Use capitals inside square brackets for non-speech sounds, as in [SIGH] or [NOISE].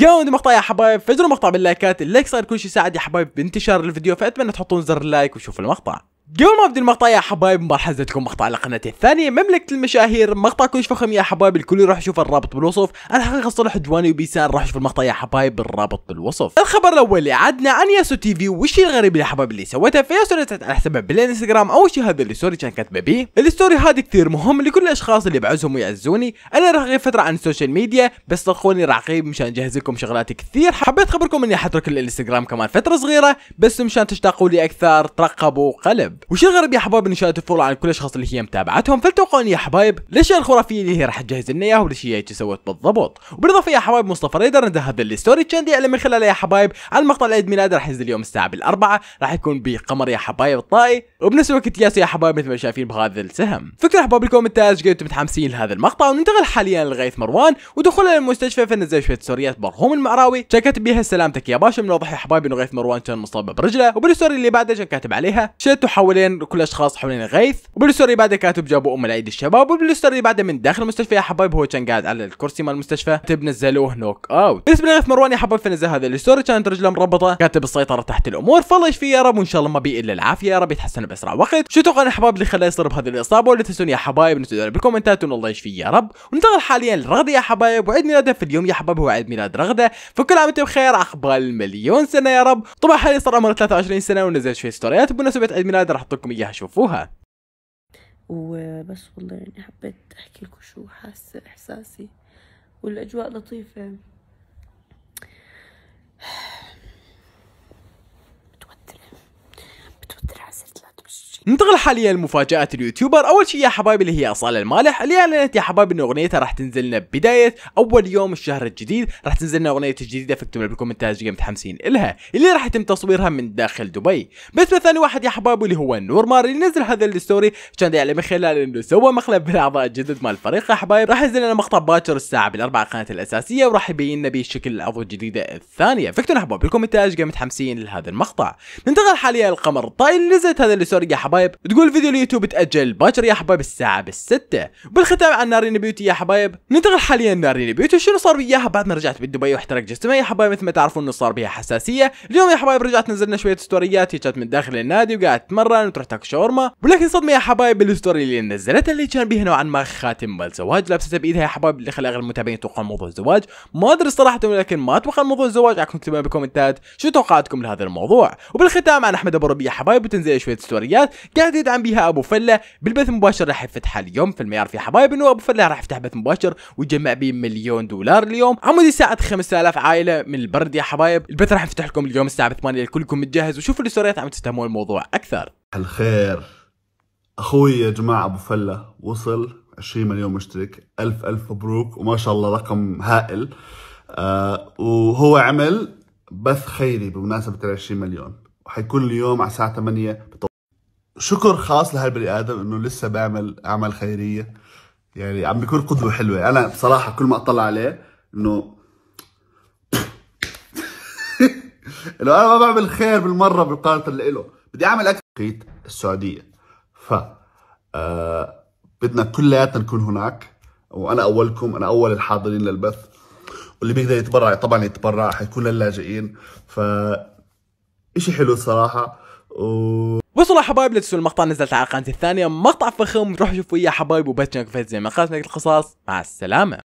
قاموا مقطع يا حبايب فجروا المقطع باللايكات اللايك صار كل شيء يساعد يا حبايب بانتشار الفيديو فاتمنى تحطون زر اللايك وشوفوا المقطع قبل ما ابدا المقطع يا حبايب مرحزتكم مقطع على قناتي الثانية مملكة المشاهير مقطع كلش فخم يا حبايب الكل يروح يشوف الرابط بالوصف انا حقيقه صلح جواني وبيسان راح يشوف المقطع يا حبايب بالرابط بالوصف الخبر الاول اللي عدنا عن ياسو تي في والشيء الغريب يا حبايب اللي سويته فياسو ياسو على حسابها بالانستغرام اول شيء هذا الستوري كان كاتبه بيه الستوري هذا كثير مهم لكل الاشخاص اللي بعزهم ويعزوني انا راح اغيب فترة عن السوشيال ميديا بس صدقوني راح مشان اجهز لكم شغلات كثير حبيت اخبركم اني حترك الانستغرام كمان فترة صغيرة بس مشان تشتاقوا لي اكثر ترقبوا قلب الكذب وش الغرب يا حبايب ان شاء الله على كل الاشخاص اللي هي متابعتهم فلتوقعوني يا حبايب ليش الخرافيه اللي هي راح تجهز لنا اياها وليش هي سوت بالضبط وبالاضافه يا حبايب مصطفى ريدر انتهى هذا الستوري تشاندي اللي من خلاله يا حبايب على المقطع العيد ميلاد راح ينزل يوم الساعه بالاربعه راح يكون بقمر يا حبايب الطائي وبنفس الوقت ياس يا حبايب مثل ما شايفين بهذا السهم فكرة احباب الكومنتات قد متحمسين لهذا المقطع وننتقل حاليا لغيث مروان ودخوله للمستشفى فنزل شوية سوريات برهوم المعراوي كان كاتب بها سلامتك يا باشا من يا حبايب انه غيث مروان كان مصاب برجله وبالستوري اللي بعده كان كاتب عليها شئت حوالين كل الاشخاص حوالين غيث وبالستوري اللي بعده كاتب جابوا ام العيد الشباب وبالستوري اللي بعده من داخل المستشفى يا حبايب هو كان قاعد على الكرسي مال المستشفى كاتب نزلوه نوك اوت بالنسبة لغيث مروان يا حبايب فنزل هذا الستوري كانت رجله مربطة كاتب السيطرة تحت الامور فالله يشفيه يا رب وان شاء الله ما بي الا العافية يا رب يتحسن باسرع وقت شو توقع الحبايب اللي خلاه يصير بهذه الاصابه ولا تنسون يا حبايب ان تدعوا بالكومنتات ان الله يشفيه يا رب وننتقل حاليا لرغده يا حبايب وعيد ميلادها في اليوم يا حبايب هو عيد ميلاد رغده فكل عام وانتم بخير اخبار المليون سنه يا رب طبعا حاليا صار عمره 23 سنه ونزلت شويه ستوريات بمناسبه عيد ميلاد راح احط لكم اياها شوفوها وبس والله يعني حبيت احكي لكم شو حاسه احساسي والاجواء لطيفه ننتقل حاليا لمفاجاه اليوتيوبر اول شيء يا حبايبي اللي هي اصاله المالح اللي اعلنت يا حبايبي ان اغنيتها راح تنزل لنا بدايه اول يوم الشهر الجديد راح تنزل لنا اغنيه الجديده فاكتب لنا بالكومنتات جيم متحمسين لها اللي راح يتم تصويرها من داخل دبي بس ثاني واحد يا حبايبي اللي هو نور ماري اللي نزل هذا الستوري عشان يعلم يعني من خلال انه سوى مقلب بالاعضاء الجدد مال الفريق يا حبايب راح ينزل لنا مقطع باكر الساعه بالاربعه قناه الاساسيه وراح يبين لنا به شكل العضو الجديده الثانيه فاكتبوا لنا بالكومنتات جيم متحمسين لهذا المقطع ننتقل حاليا للقمر طايل نزلت هذا الستوري يا حبايب حبايب تقول فيديو اليوتيوب تأجل باكر يا حبايب الساعة بالستة بالختام عن نارين بيوتي يا حبايب ننتقل حاليا لنارين بيوتي شنو صار وياها بعد ما رجعت بدبي واحترق جسمها يا حبايب مثل ما تعرفون انه صار بها حساسية اليوم يا حبايب رجعت نزلنا شوية ستوريات هي كانت من داخل النادي وقاعد تتمرن وتروح تاكل شاورما ولكن صدمة يا حبايب بالستوري اللي نزلتها اللي كان بها نوعا ما خاتم مال زواج لابسته بايدها يا حبايب اللي خلى اغلب المتابعين يتوقعون موضوع الزواج ما ادري صراحة ولكن ما اتوقع موضوع الزواج عكم تكتبون بالكومنتات شو توقعاتكم لهذا الموضوع وبالختام عن احمد ابو ربيع حبايب وتنزل شوية ستوريات قاعد يدعم بها ابو فله بالبث المباشر راح يفتح اليوم في المعيار يا حبايب انه ابو فله راح يفتح بث مباشر ويجمع به مليون دولار اليوم عمود يساعد 5000 عائله من البرد يا حبايب البث راح نفتح لكم اليوم الساعه 8 الكلكم متجهز وشوفوا الاستوريات عم تستهمون الموضوع اكثر الخير اخوي يا جماعه ابو فله وصل 20 مليون مشترك الف الف مبروك وما شاء الله رقم هائل آه وهو عمل بث خيري بمناسبه ال 20 مليون وحيكون اليوم على الساعه 8 بتو... شكر خاص لهالبني ادم انه لسه بعمل اعمال خيريه يعني عم بيكون قدوه حلوه انا بصراحه كل ما اطلع عليه انه [LAUGHS] انه انا ما بعمل خير بالمره بالقناه اللي له بدي اعمل اكثر السعوديه ف آه بدنا كلياتنا نكون هناك وانا اولكم انا اول الحاضرين للبث واللي بيقدر يتبرع طبعا يتبرع حيكون للاجئين ف شيء حلو الصراحه و وصلوا حبايب لا تنسوا المقطع نزلت على قناتي الثانيه مقطع فخم روحوا شوفوا يا حبايب وبس جنك فيت زي ما لك القصاص مع السلامه